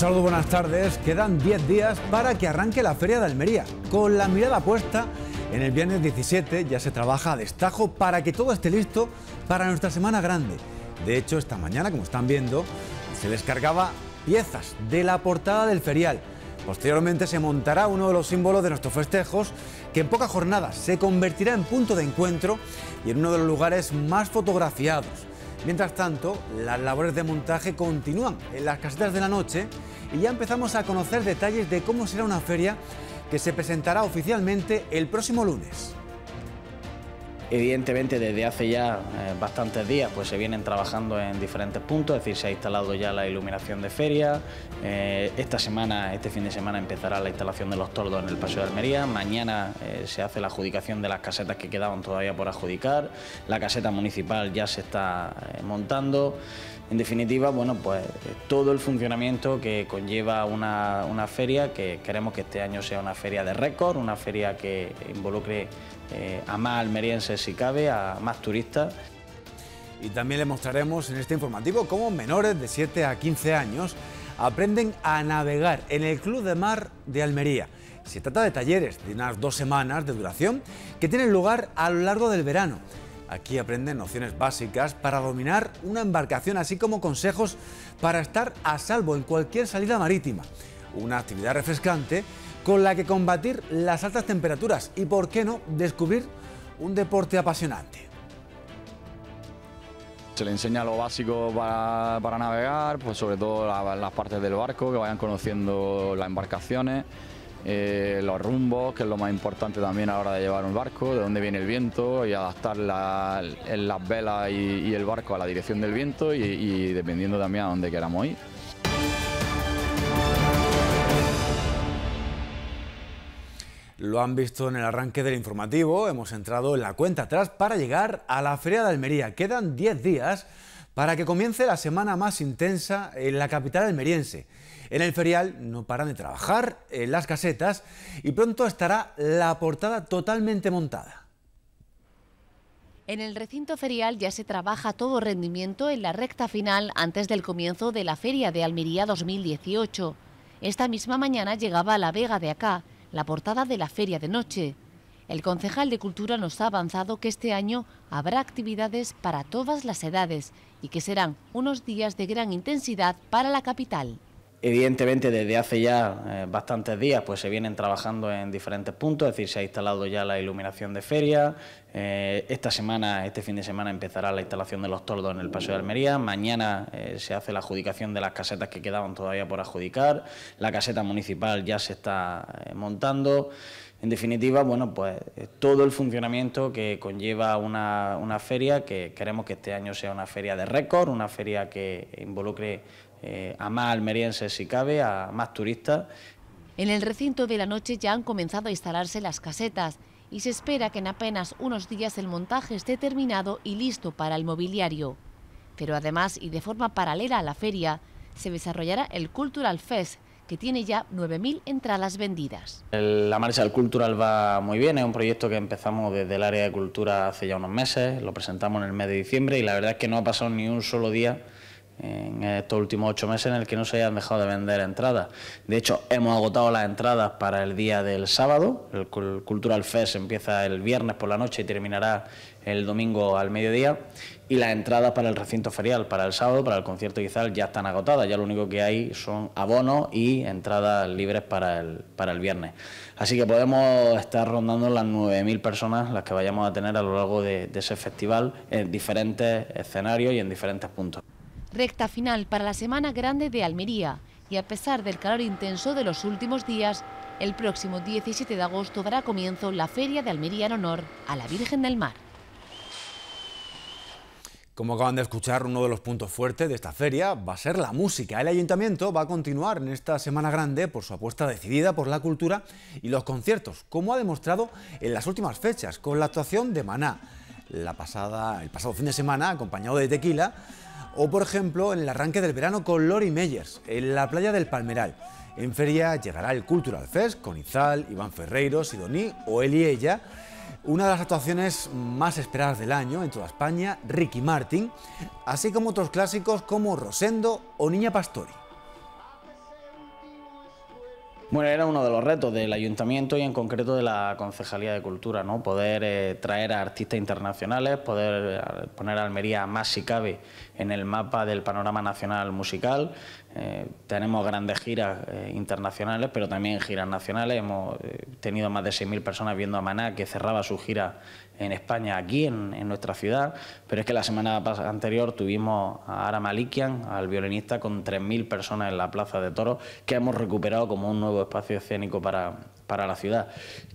saludo, buenas tardes. Quedan 10 días para que arranque la Feria de Almería. Con la mirada puesta en el viernes 17 ya se trabaja a destajo para que todo esté listo para nuestra semana grande. De hecho, esta mañana, como están viendo, se descargaba piezas de la portada del ferial. Posteriormente se montará uno de los símbolos de nuestros festejos, que en pocas jornadas se convertirá en punto de encuentro y en uno de los lugares más fotografiados Mientras tanto, las labores de montaje continúan en las casetas de la noche y ya empezamos a conocer detalles de cómo será una feria que se presentará oficialmente el próximo lunes. Evidentemente desde hace ya eh, bastantes días pues se vienen trabajando en diferentes puntos, es decir, se ha instalado ya la iluminación de feria, eh, esta semana, este fin de semana empezará la instalación de los tordos en el Paseo de Almería, mañana eh, se hace la adjudicación de las casetas que quedaban todavía por adjudicar, la caseta municipal ya se está montando, en definitiva, bueno, pues todo el funcionamiento que conlleva una, una feria que queremos que este año sea una feria de récord, una feria que involucre eh, a más almerienses si cabe, a más turistas. Y también les mostraremos en este informativo cómo menores de 7 a 15 años aprenden a navegar en el Club de Mar de Almería. Se trata de talleres de unas dos semanas de duración que tienen lugar a lo largo del verano. Aquí aprenden nociones básicas para dominar una embarcación, así como consejos para estar a salvo en cualquier salida marítima. Una actividad refrescante con la que combatir las altas temperaturas y, por qué no, descubrir un deporte apasionante. Se le enseña lo básico para, navegar, pues sobre todo las partes del barco, que vayan conociendo las embarcaciones, eh, los rumbos, que es lo más importante también a la hora de llevar un barco, de dónde viene el viento y adaptar las velas y, el barco a la dirección del viento y, y dependiendo también a dónde queramos ir. Lo han visto en el arranque del informativo, hemos entrado en la cuenta atrás para llegar a la Feria de Almería. Quedan 10 días para que comience la semana más intensa en la capital almeriense. En el ferial no paran de trabajar en las casetas y pronto estará la portada totalmente montada. En el recinto ferial ya se trabaja todo rendimiento en la recta final antes del comienzo de la Feria de Almería 2018. Esta misma mañana llegaba a la Vega de Acá la portada de la Feria de Noche. El concejal de Cultura nos ha avanzado que este año habrá actividades para todas las edades y que serán unos días de gran intensidad para la capital. Evidentemente, desde hace ya eh, bastantes días, pues se vienen trabajando en diferentes puntos, es decir, se ha instalado ya la iluminación de feria. Eh, esta semana, este fin de semana, empezará la instalación de los tordos en el Paseo de Almería. Mañana eh, se hace la adjudicación de las casetas que quedaban todavía por adjudicar. La caseta municipal ya se está montando. En definitiva, bueno, pues todo el funcionamiento que conlleva una, una, feria, que queremos que este año sea una feria de récord, una feria que involucre eh, a más almerienses si cabe, a más turistas. En el recinto de la noche ya han comenzado a instalarse las casetas y se espera que en apenas unos días el montaje esté terminado y listo para el mobiliario. Pero además y de forma paralela a la feria, se desarrollará el Cultural Fest, que tiene ya 9.000 entradas vendidas. La marcha del Cultural va muy bien, es un proyecto que empezamos desde el área de cultura hace ya unos meses, lo presentamos en el mes de diciembre y la verdad es que no ha pasado ni un solo día en estos últimos ocho meses en el que no se hayan dejado de vender entradas. De hecho, hemos agotado las entradas para el día del sábado. El Cultural Fest empieza el viernes por la noche y terminará el domingo al mediodía. Y las entradas para el recinto ferial, para el sábado, para el concierto quizás... ya están agotadas. Ya lo único que hay son abonos y entradas libres para el, viernes. Así que podemos estar rondando las 9.000 personas las que vayamos a tener a lo largo de ese festival en diferentes escenarios y en diferentes puntos. Recta final para la Semana Grande de Almería y a pesar del calor intenso de los últimos días, el próximo 17 de agosto dará comienzo la Feria de Almería en honor a la Virgen del Mar. Como acaban de escuchar, uno de los puntos fuertes de esta feria va a ser la música. El ayuntamiento va a continuar en esta Semana Grande por su apuesta decidida por la cultura y los conciertos, como ha demostrado en las últimas fechas con la actuación de Maná. La pasada, el pasado fin de semana, acompañado de Tequila, o por ejemplo en el arranque del verano con Lori Meyers, en la playa del Palmeral. En feria llegará el Cultural Fest con Izal, Iván Ferreiro, Sidoní o él y ella. Una de las actuaciones más esperadas del año en toda España, Ricky Martin, así como otros clásicos como Rosendo o Niña Pastori. Bueno, era uno de los retos del ayuntamiento y en concreto de la Concejalía de Cultura, ¿no? Poder eh, traer a artistas internacionales, poder eh, poner a Almería más si cabe en el mapa del panorama nacional musical, eh, tenemos grandes giras eh, internacionales, pero también giras nacionales. Hemos eh, tenido más de 6.000 personas viendo a Maná, que cerraba su gira en España, aquí en, nuestra ciudad. Pero es que la semana anterior tuvimos a Ara Malikian, al violinista, con 3.000 personas en la Plaza de Toros, que hemos recuperado como un nuevo espacio escénico para, para la ciudad.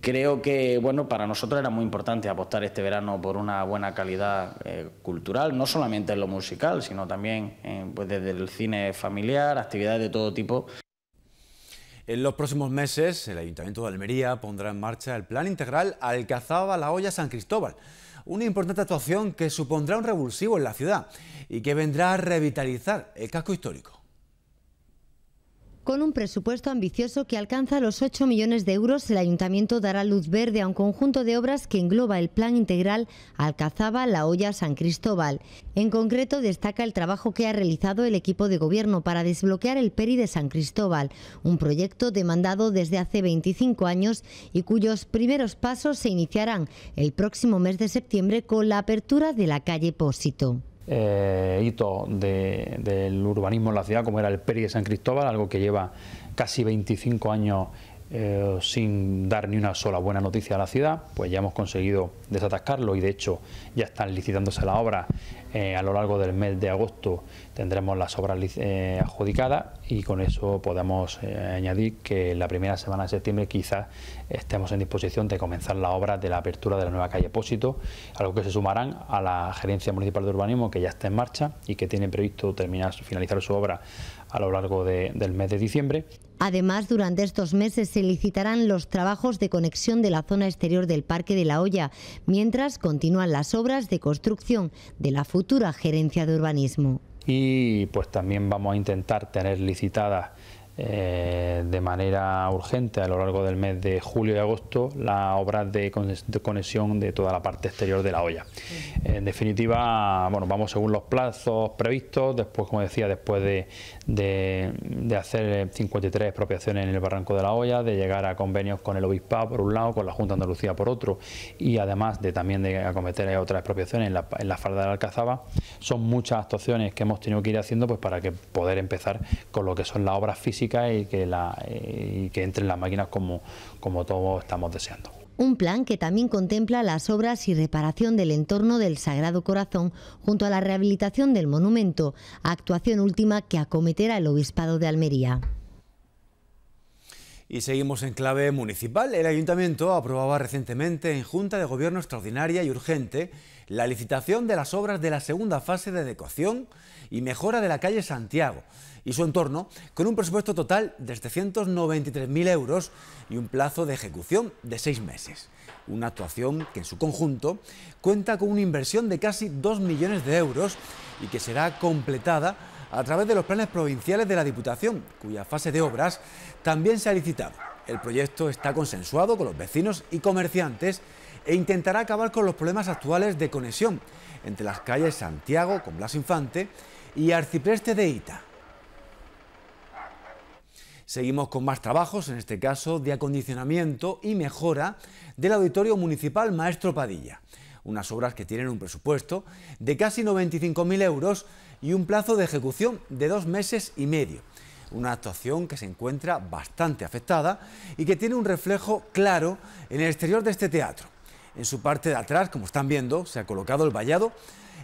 Creo que bueno, para nosotros era muy importante apostar este verano por una buena calidad eh, cultural, no solamente en lo musical, sino también eh, pues desde el cine familiar, actividades de todo tipo. En los próximos meses, el Ayuntamiento de Almería pondrá en marcha el Plan Integral Alcazaba la hoya San Cristóbal, una importante actuación que supondrá un revulsivo en la ciudad y que vendrá a revitalizar el casco histórico. Con un presupuesto ambicioso que alcanza los 8 millones de euros, el ayuntamiento dará luz verde a un conjunto de obras que engloba el plan integral Alcazaba, La Hoya, San Cristóbal. En concreto, destaca el trabajo que ha realizado el equipo de gobierno para desbloquear el PERI de San Cristóbal, un proyecto demandado desde hace 25 años y cuyos primeros pasos se iniciarán el próximo mes de septiembre con la apertura de la calle Pósito eh, del urbanismo en la ciudad, como era el Peri de San Cristóbal, algo que lleva casi 25 años eh, sin dar ni una sola buena noticia a la ciudad, pues ya hemos conseguido desatascarlo y de hecho ya están licitándose la obra eh, a lo largo del mes de agosto tendremos las obras eh, adjudicadas y con eso podemos eh, añadir que la primera semana de septiembre quizás estemos en disposición de comenzar la obra de la apertura de la nueva calle Pósito, algo que se sumarán a la Gerencia Municipal de Urbanismo que ya está en marcha y que tiene previsto terminar, finalizar su obra a lo largo del mes de diciembre. Además, durante estos meses se licitarán los trabajos de conexión de la zona exterior del Parque de la Hoya, mientras continúan las obras de construcción de la futura Gerencia de Urbanismo y pues también vamos a intentar tener licitadas eh, de manera urgente a lo largo del mes de julio y agosto las obras de conexión de toda la parte exterior de la olla. En definitiva, bueno, vamos según los plazos previstos, después, como decía, después de, de, hacer 53 eh, expropiaciones en el barranco de la olla, de llegar a convenios con el obispado por un lado, con la Junta de Andalucía por otro, y además de también de acometer otras expropiaciones en la, en la falda de la Alcazaba, son muchas actuaciones que hemos tenido que ir haciendo pues para que poder empezar con lo que son las obras físicas y que, eh, entren las máquinas como, como todos estamos deseando un plan que también contempla las obras y reparación del entorno del Sagrado Corazón junto a la rehabilitación del monumento, actuación última que acometerá el Obispado de Almería. Y seguimos en clave municipal. El ayuntamiento aprobaba recientemente en Junta de Gobierno Extraordinaria y Urgente la licitación de las obras de la segunda fase de adecuación y mejora de la calle Santiago y su entorno con un presupuesto total de 793.000 euros y un plazo de ejecución de seis meses. Una actuación que en su conjunto cuenta con una inversión de casi 2 millones de euros y que será completada a través de los planes provinciales de la Diputación, cuya fase de obras también se ha licitado. El proyecto está consensuado con los vecinos y comerciantes e intentará acabar con los problemas actuales de conexión entre las calles Santiago con Blas Infante y Arcipreste de Ita. Seguimos con más trabajos, en este caso de acondicionamiento y mejora del Auditorio Municipal Maestro Padilla. Unas obras que tienen un presupuesto de casi 95.000 euros y un plazo de ejecución de dos meses y medio. Una actuación que se encuentra bastante afectada y que tiene un reflejo claro en el exterior de este teatro. En su parte de atrás, como están viendo, se ha colocado el vallado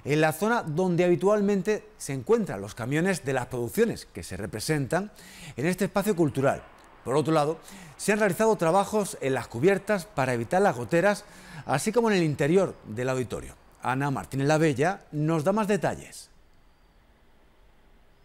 en la zona donde habitualmente se encuentran los camiones de las producciones que se representan en este espacio cultural. Por otro lado, se han realizado trabajos en las cubiertas para evitar las goteras, así como en el interior del auditorio. Ana Martínez La Bella nos da más detalles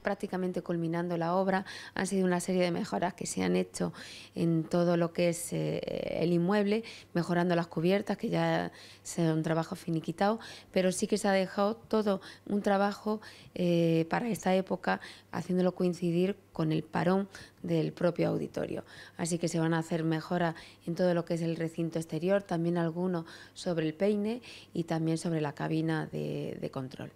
prácticamente culminando la obra. Han sido una serie de mejoras que se han hecho en todo lo que es eh, el inmueble, mejorando las cubiertas, que ya es un trabajo finiquitado, pero sí que se ha dejado todo un trabajo eh, para esta época, haciéndolo coincidir con el parón del propio auditorio. Así que se van a hacer mejoras en todo lo que es el recinto exterior, también algunos sobre el peine y también sobre la cabina de control.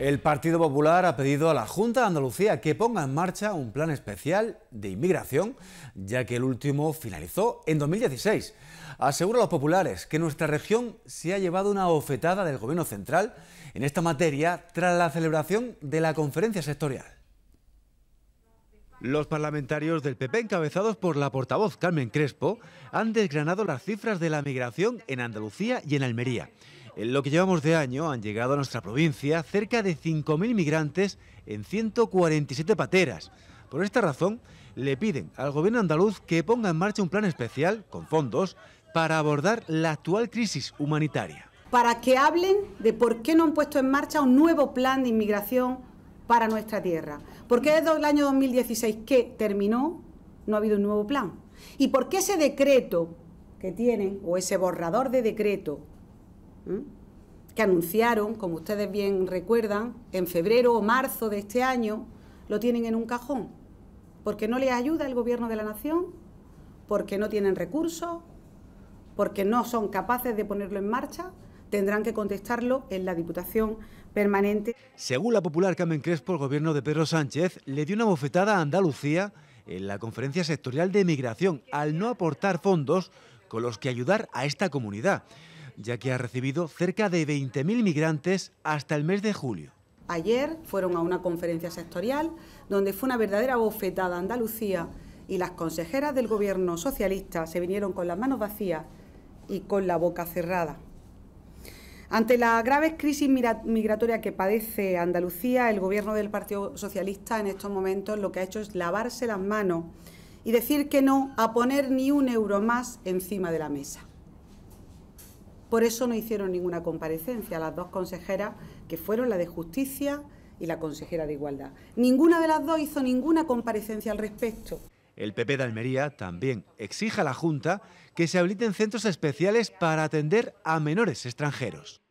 El Partido Popular ha pedido a la Junta de Andalucía que ponga en marcha un plan especial de inmigración, ya que el último finalizó en 2016. Asegura a los populares que nuestra región se ha llevado una ofetada del Gobierno central en esta materia tras la celebración de la conferencia sectorial. Los parlamentarios del PP, encabezados por la portavoz Carmen Crespo, han desgranado las cifras de la migración en Andalucía y en Almería. En lo que llevamos de año han llegado a nuestra provincia cerca de 5.000 migrantes en 147 pateras. Por esta razón, le piden al gobierno andaluz que ponga en marcha un plan especial, con fondos, para abordar la actual crisis humanitaria. Para que hablen de por qué no han puesto en marcha un nuevo plan de inmigración para nuestra tierra. ¿Por qué desde el año 2016 que terminó, no ha habido un nuevo plan. Y por qué ese decreto que tienen, o ese borrador de decreto que anunciaron, como ustedes bien recuerdan, en febrero o marzo de este año, lo tienen en un cajón, porque no les ayuda el gobierno de la nación, porque no tienen recursos, porque no son capaces de ponerlo en marcha, tendrán que contestarlo en la Diputación Permanente. Según la popular Carmen Crespo, el gobierno de Pedro Sánchez le dio una bofetada a Andalucía en la conferencia sectorial de migración al no aportar fondos con los que ayudar a esta comunidad ya que ha recibido cerca de 20.000 migrantes hasta el mes de julio. Ayer fueron a una conferencia sectorial donde fue una verdadera bofetada Andalucía y las consejeras del gobierno socialista se vinieron con las manos vacías y con la boca cerrada. Ante la grave crisis migratoria que padece Andalucía, el gobierno del Partido Socialista en estos momentos lo que ha hecho es lavarse las manos y decir que no a poner ni un euro más encima de la mesa. Por eso no hicieron ninguna comparecencia las dos consejeras, que fueron la de Justicia y la consejera de Igualdad. Ninguna de las dos hizo ninguna comparecencia al respecto. El PP de Almería también exige a la Junta que se habiliten centros especiales para atender a menores extranjeros.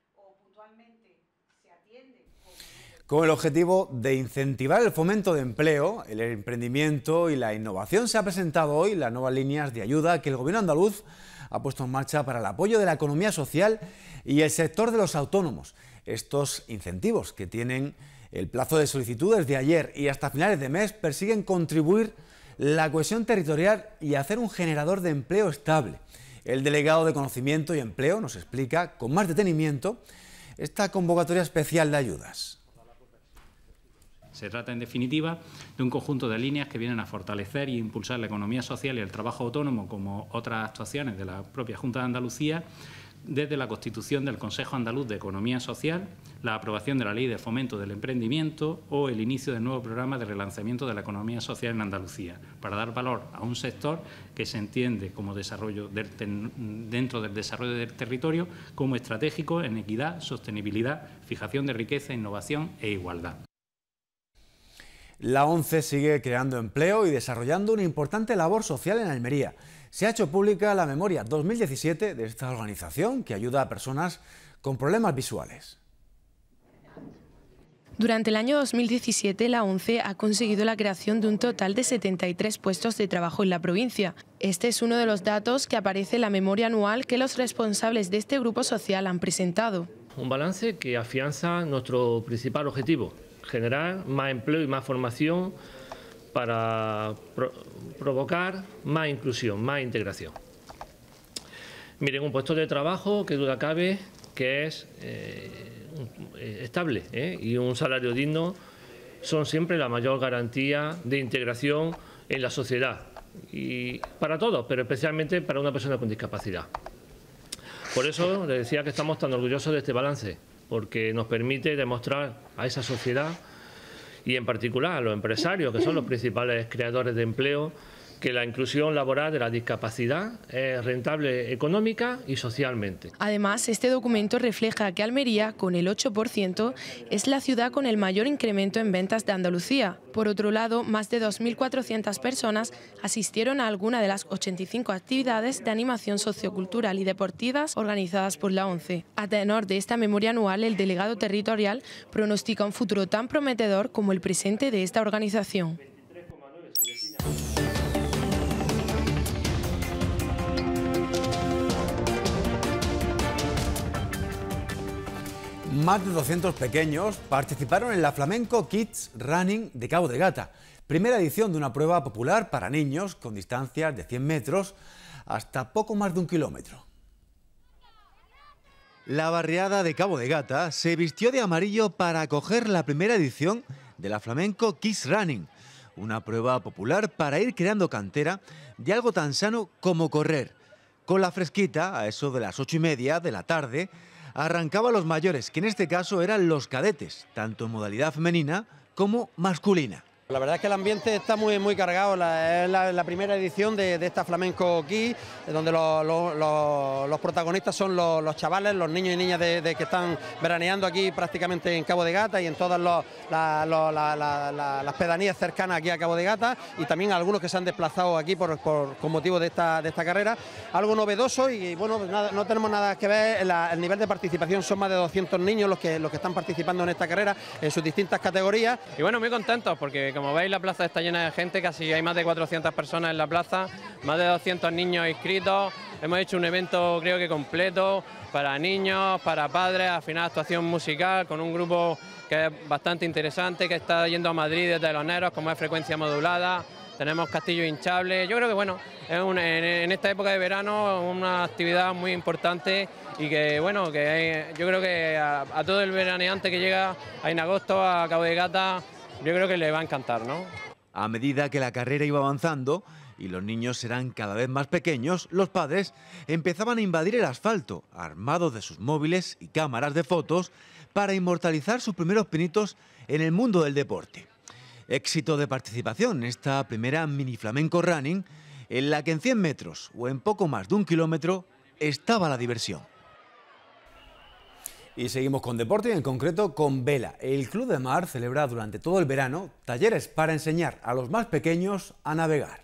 Con el objetivo de incentivar el fomento de empleo, el emprendimiento y la innovación, se ha presentado hoy las nuevas líneas de ayuda que el Gobierno andaluz ha puesto en marcha para el apoyo de la economía social y el sector de los autónomos. Estos incentivos que tienen el plazo de solicitudes de ayer y hasta finales de mes persiguen contribuir la cohesión territorial y hacer un generador de empleo estable. El delegado de Conocimiento y Empleo nos explica con más detenimiento esta convocatoria especial de ayudas. Se trata, en definitiva, de un conjunto de líneas que vienen a fortalecer y impulsar la economía social y el trabajo autónomo, como otras actuaciones de la propia Junta de Andalucía, desde la constitución del Consejo Andaluz de Economía Social, la aprobación de la Ley de Fomento del Emprendimiento o el inicio del nuevo programa de relanzamiento de la economía social en Andalucía, para dar valor a un sector que se entiende como desarrollo dentro del desarrollo del territorio como estratégico en equidad, sostenibilidad, fijación de riqueza, innovación e igualdad. La ONCE sigue creando empleo y desarrollando una importante labor social en Almería. Se ha hecho pública la memoria 2017 de esta organización que ayuda a personas con problemas visuales. Durante el año 2017, la ONCE ha conseguido la creación de un total de 73 puestos de trabajo en la provincia. Este es uno de los datos que aparece en la memoria anual que los responsables de este grupo social han presentado. Un balance que afianza nuestro principal objetivo, generar más empleo y más formación para provocar más inclusión, más integración. Miren, un puesto de trabajo que duda cabe que es eh, eh, estable ¿eh? y un salario digno son siempre la mayor garantía de integración en la sociedad y para todos, pero especialmente para una persona con discapacidad. Por eso les decía que estamos tan orgullosos de este balance porque nos permite demostrar a esa sociedad y en particular a los empresarios, que son los principales creadores de empleo, que la inclusión laboral de la discapacidad es rentable económica y socialmente. Además, este documento refleja que Almería, con el 8%, es la ciudad con el mayor incremento en ventas de Andalucía. Por otro lado, más de 2.400 personas asistieron a alguna de las 85 actividades de animación sociocultural y deportivas organizadas por la ONCE. A tenor de esta memoria anual, el delegado territorial pronostica un futuro tan prometedor como el presente de esta organización. Más de 200 pequeños participaron en la Flamenco Kids Running de Cabo de Gata, primera edición de una prueba popular para niños con distancias de 100 metros hasta poco más de un kilómetro. La barriada de Cabo de Gata se vistió de amarillo para acoger la primera edición de la Flamenco Kids Running, una prueba popular para ir creando cantera de algo tan sano como correr. Con la fresquita, a eso de las ocho y media de la tarde, arrancaba los mayores, que en este caso eran los cadetes, tanto en modalidad femenina como masculina. La verdad es que el ambiente está muy, muy cargado, la, es la, primera edición de, esta Flamenco aquí... donde los protagonistas son los, chavales, los niños y niñas de, que están veraneando aquí prácticamente en Cabo de Gata y en todas las pedanías cercanas aquí a Cabo de Gata y también algunos que se han desplazado aquí por, con motivo de esta, de esta carrera. Algo novedoso y bueno, pues no tenemos nada que ver, el nivel de participación son más de 200 niños los que, los que están participando en esta carrera en sus distintas categorías. Y bueno, muy contentos porque como veis la plaza está llena de gente, casi hay más de 400 personas en la plaza, más de 200 niños inscritos, hemos hecho un evento creo que completo para niños, para padres, al final actuación musical con un grupo que es bastante interesante, que está yendo a Madrid desde los neros, como es frecuencia modulada, tenemos castillo hinchables. Yo creo que bueno, en, esta época de verano una actividad muy importante y que bueno, que yo creo que a, todo el veraneante que llega en agosto a Cabo de Gata yo creo que le va a encantar, ¿no? A medida que la carrera iba avanzando y los niños eran cada vez más pequeños, los padres empezaban a invadir el asfalto, armados de sus móviles y cámaras de fotos, para inmortalizar sus primeros pinitos en el mundo del deporte. Éxito de participación en esta primera mini flamenco running, en la que en 100 metros o en poco más de un kilómetro estaba la diversión. Y seguimos con deporte y en concreto con vela. El Club de Mar celebra durante todo el verano talleres para enseñar a los más pequeños a navegar.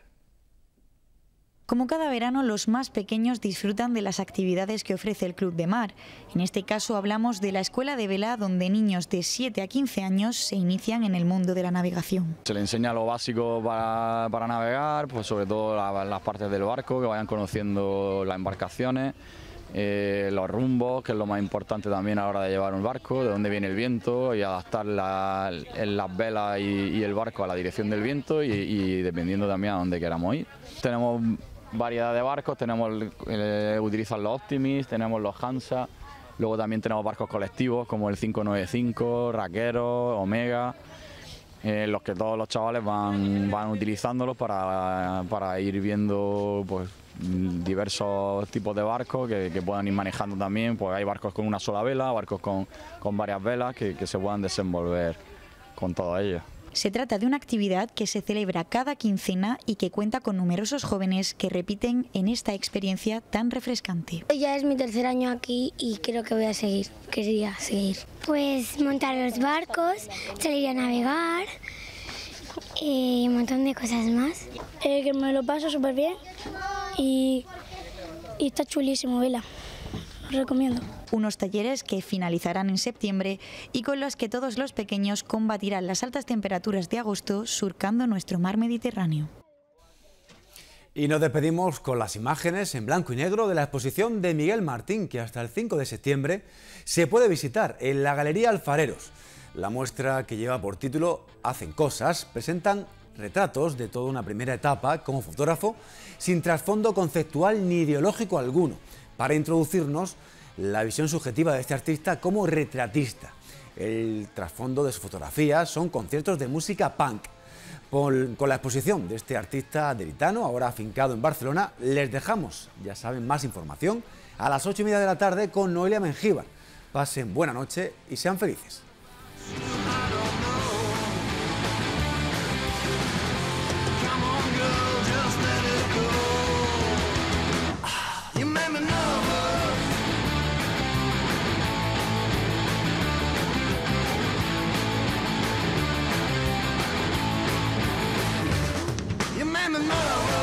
Como cada verano, los más pequeños disfrutan de las actividades que ofrece el Club de Mar. En este caso hablamos de la Escuela de Vela, donde niños de 7 a 15 años se inician en el mundo de la navegación. Se les enseña lo básico para, navegar, pues sobre todo las partes del barco, que vayan conociendo las embarcaciones eh, los rumbos, que es lo más importante también a la hora de llevar un barco, de dónde viene el viento y adaptar las velas y, el barco a la dirección del viento y, dependiendo también a dónde queramos ir. Tenemos variedad de barcos, tenemos eh, utilizan los Optimis, tenemos los Hansa, luego también tenemos barcos colectivos como el 595, Raquero, Omega, eh, los que todos los chavales van, van utilizándolos para, para ir viendo pues, diversos tipos de barcos que, puedan ir manejando también, pues hay barcos con una sola vela, barcos con, con varias velas que, que se puedan desenvolver con todo ello. Se trata de una actividad que se celebra cada quincena y que cuenta con numerosos jóvenes que repiten en esta experiencia tan refrescante. Ya es mi tercer año aquí y creo que voy a seguir, quería seguir. Pues montar los barcos, salir a navegar y eh, un montón de cosas más. Eh, que me lo paso súper bien y, está chulísimo, vela. recomiendo. Unos talleres que finalizarán en septiembre y con los que todos los pequeños combatirán las altas temperaturas de agosto surcando nuestro mar Mediterráneo. Y nos despedimos con las imágenes en blanco y negro de la exposición de Miguel Martín, que hasta el 5 de septiembre se puede visitar en la Galería Alfareros. La muestra que lleva por título Hacen cosas, presentan retratos de toda una primera etapa como fotógrafo, sin trasfondo conceptual ni ideológico alguno, para introducirnos la visión subjetiva de este artista como retratista. El trasfondo de su fotografía son conciertos de música punk. Con, la exposición de este artista delitano, ahora afincado en Barcelona, les dejamos, ya saben, más información a las 8 y media de la tarde con Noelia Mengíbar. Pasen buena noche y sean felices. the night.